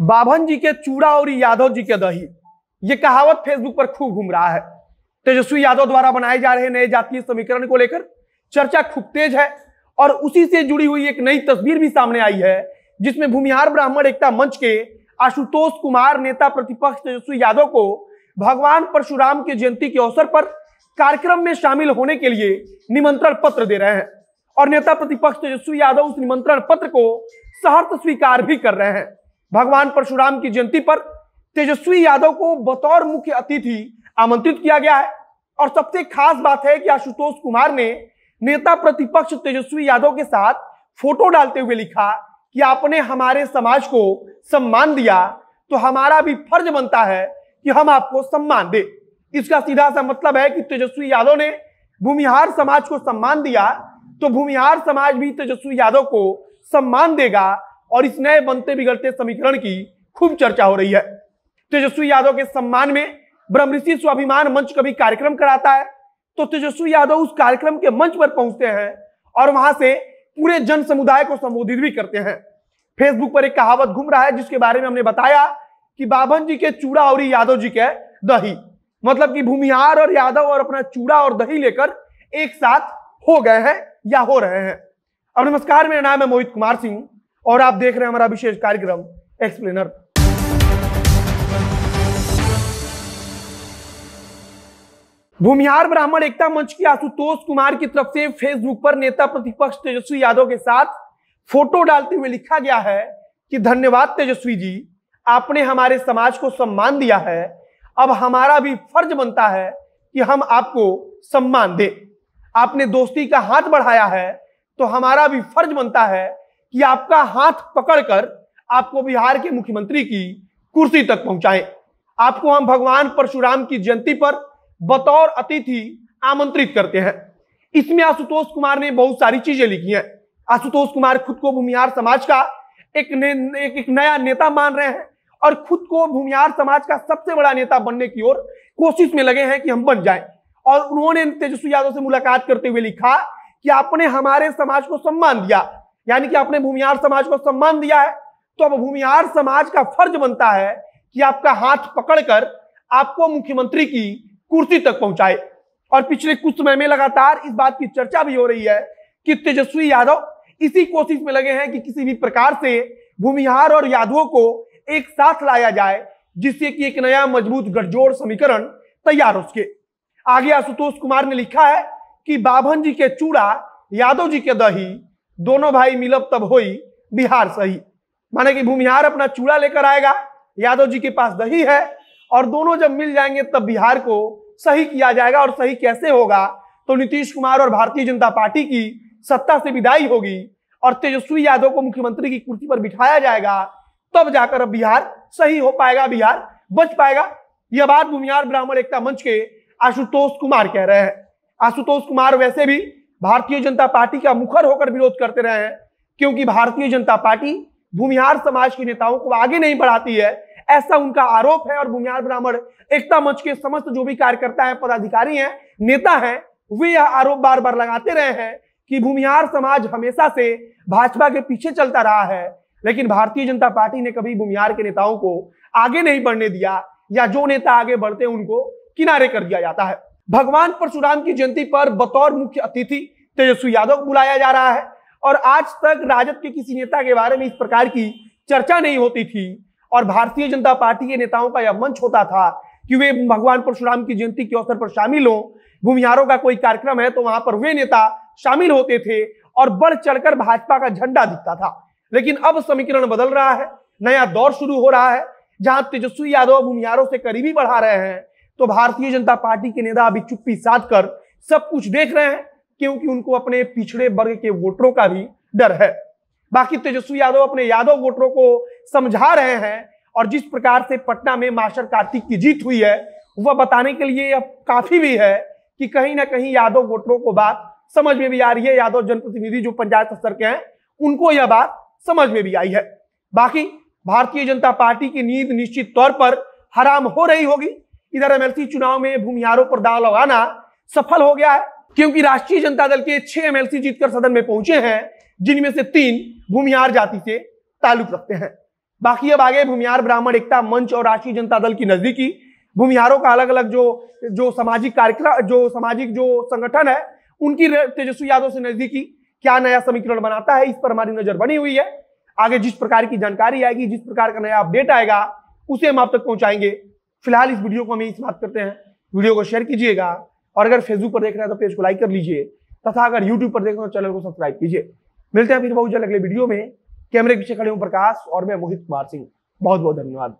बाभन जी के चूड़ा और यादव जी के दही ये कहावत फेसबुक पर खूब घूम रहा है तेजस्वी यादव द्वारा बनाए जा रहे नए जातीय समीकरण को लेकर चर्चा खूब तेज है और उसी से जुड़ी हुई एक नई तस्वीर भी सामने आई है जिसमें भूमिहार ब्राह्मण एकता मंच के आशुतोष कुमार नेता प्रतिपक्ष तेजस्वी यादव को भगवान परशुराम की जयंती के अवसर पर कार्यक्रम में शामिल होने के लिए निमंत्रण पत्र दे रहे हैं और नेता प्रतिपक्ष तेजस्वी यादव उस निमंत्रण पत्र को सहर्त स्वीकार भी कर रहे हैं भगवान परशुराम की जयंती पर तेजस्वी यादव को बतौर मुख्य अतिथि आमंत्रित किया गया है और सबसे खास बात है कि आशुतोष कुमार ने नेता प्रतिपक्ष तेजस्वी यादव के साथ फोटो डालते हुए लिखा कि आपने हमारे समाज को सम्मान दिया तो हमारा भी फर्ज बनता है कि हम आपको सम्मान दें इसका सीधा सा मतलब है कि तेजस्वी यादव ने भूमिहार समाज को सम्मान दिया तो भूमिहार समाज भी तेजस्वी यादव को सम्मान देगा और इस नए बनते बिगड़ते समीकरण की खूब चर्चा हो रही है तेजस्वी यादव के सम्मान में ब्रह्म ऋषि स्वाभिमान मंच का भी कार्यक्रम कराता है तो तेजस्वी यादव उस कार्यक्रम के मंच पर पहुंचते हैं और वहां से पूरे जन समुदाय को संबोधित भी करते हैं फेसबुक पर एक कहावत घूम रहा है जिसके बारे में हमने बताया कि बाबन जी के चूड़ा और यादव जी के दही मतलब कि भूमिहार और यादव और अपना चूड़ा और दही लेकर एक साथ हो गए हैं या हो रहे हैं अब नमस्कार मेरा नाम है मोहित कुमार सिंह और आप देख रहे हैं हमारा विशेष कार्यक्रम एक्सप्लेनर भूमिहार ब्राह्मण एकता मंच की आशुतोष कुमार की तरफ से फेसबुक पर नेता प्रतिपक्ष तेजस्वी यादव के साथ फोटो डालते हुए लिखा गया है कि धन्यवाद तेजस्वी जी आपने हमारे समाज को सम्मान दिया है अब हमारा भी फर्ज बनता है कि हम आपको सम्मान दें आपने दोस्ती का हाथ बढ़ाया है तो हमारा भी फर्ज बनता है कि आपका हाथ पकड़कर आपको बिहार के मुख्यमंत्री की कुर्सी तक पहुंचाए आपको हम भगवान परशुराम की जयंती पर बतौर अतिथि आमंत्रित करते हैं इसमें आशुतोष कुमार ने बहुत सारी चीजें लिखी हैं आशुतोष कुमार खुद को भूमिहार समाज का एक, ने, एक, एक नया नेता मान रहे हैं और खुद को भूमिहार समाज का सबसे बड़ा नेता बनने की ओर कोशिश में लगे हैं कि हम बन जाए और उन्होंने तेजस्वी यादव से मुलाकात करते हुए लिखा कि आपने हमारे समाज को सम्मान दिया यानी कि आपने भूमिहार समाज को सम्मान दिया है तो अब भूमिहार समाज का फर्ज बनता है कि आपका हाथ पकड़कर आपको मुख्यमंत्री की कुर्सी तक पहुंचाए और पिछले कुछ समय में लगातार इस बात की चर्चा भी हो रही है कि तेजस्वी यादव इसी कोशिश में लगे हैं कि किसी भी प्रकार से भूमिहार और यादवों को एक साथ लाया जाए जिससे कि एक नया मजबूत गठजोड़ समीकरण तैयार हो सके आगे आशुतोष कुमार ने लिखा है कि बाभन जी के चूड़ा यादव जी के दही दोनों भाई मिलब तब हो बिहार सही माने कि भूमिहार अपना चूड़ा लेकर आएगा यादव जी के पास दही है और दोनों जब मिल जाएंगे तब बिहार को सही किया जाएगा और सही कैसे होगा तो नीतीश कुमार और भारतीय जनता पार्टी की सत्ता से विदाई होगी और तेजस्वी यादव को मुख्यमंत्री की कुर्सी पर बिठाया जाएगा तब जाकर अब बिहार सही हो पाएगा बिहार बच पाएगा यह बात भूमिहार ब्राह्मण एकता मंच के आशुतोष कुमार कह रहे हैं आशुतोष कुमार वैसे भी भारतीय जनता पार्टी का मुखर होकर विरोध करते रहे हैं क्योंकि भारतीय जनता पार्टी भूमिहार समाज के नेताओं को आगे नहीं बढ़ाती है ऐसा उनका आरोप है और भूमिहार ब्राह्मण एकता मंच के समस्त जो भी कार्यकर्ता है पदाधिकारी हैं नेता हैं वे यह आरोप बार बार लगाते रहे हैं कि भूमिहार समाज हमेशा से भाजपा के पीछे चलता रहा है लेकिन भारतीय जनता पार्टी ने कभी भूमिहार के नेताओं को आगे नहीं बढ़ने दिया या जो नेता आगे बढ़ते उनको किनारे कर दिया जाता है भगवान परशुराम की जयंती पर बतौर मुख्य अतिथि तेजस्वी यादव को बुलाया जा रहा है और आज तक राजद के किसी नेता के बारे में इस प्रकार की चर्चा नहीं होती थी और भारतीय जनता पार्टी के नेताओं का यह मंच होता था कि वे भगवान परशुराम की जयंती के अवसर पर शामिल हों भूमिहारों का कोई कार्यक्रम है तो वहां पर वे नेता शामिल होते थे और बढ़ चढ़कर भाजपा का झंडा दिखता था लेकिन अब समीकरण बदल रहा है नया दौर शुरू हो रहा है जहां तेजस्वी यादव भूमिहारों से करीबी बढ़ा रहे हैं तो भारतीय जनता पार्टी के नेता अभी चुप्पी साध कर सब कुछ देख रहे हैं क्योंकि उनको अपने पिछड़े वर्ग के वोटरों का भी डर है बाकी तेजस्वी यादव अपने यादव वोटरों को समझा रहे हैं और जिस प्रकार से पटना में मास्टर कार्तिक की जीत हुई है वह बताने के लिए अब काफी भी है कि कहीं ना कहीं यादव वोटरों को बात समझ में भी आ रही है यादव जनप्रतिनिधि जो पंचायत स्तर के हैं उनको यह बात समझ में भी आई है बाकी भारतीय जनता पार्टी की नींद निश्चित तौर पर हराम हो रही होगी इधर एमएलसी चुनाव में भूमिहारों पर दाव लगाना सफल हो गया है क्योंकि राष्ट्रीय जनता दल के छह एमएलसी जीतकर सदन में पहुंचे हैं जिनमें से तीन भूमिहार जाति से ताल्लुक रखते हैं बाकी अब आगे भूमिहार ब्राह्मण एकता मंच और राष्ट्रीय जनता दल की नजदीकी भूमिहारों का अलग अलग जो जो सामाजिक कार्यक्रम जो सामाजिक जो संगठन है उनकी तेजस्वी यादव से नजदीकी क्या नया समीकरण बनाता है इस पर हमारी नजर बनी हुई है आगे जिस प्रकार की जानकारी आएगी जिस प्रकार का नया अपडेट आएगा उसे हम आप तक पहुंचाएंगे फिलहाल इस वीडियो को हम इस बात करते हैं वीडियो को शेयर कीजिएगा और अगर फेसबुक पर देख रहे हैं तो पेज को लाइक कर लीजिए तथा अगर यूट्यूब पर देख रहे हैं तो चैनल को सब्सक्राइब कीजिए मिलते हैं फिर बहुत जल्द अगले वीडियो में कैमरे के पीछे खड़े हूँ प्रकाश और मैं मोहित कुमार सिंह बहुत बहुत धन्यवाद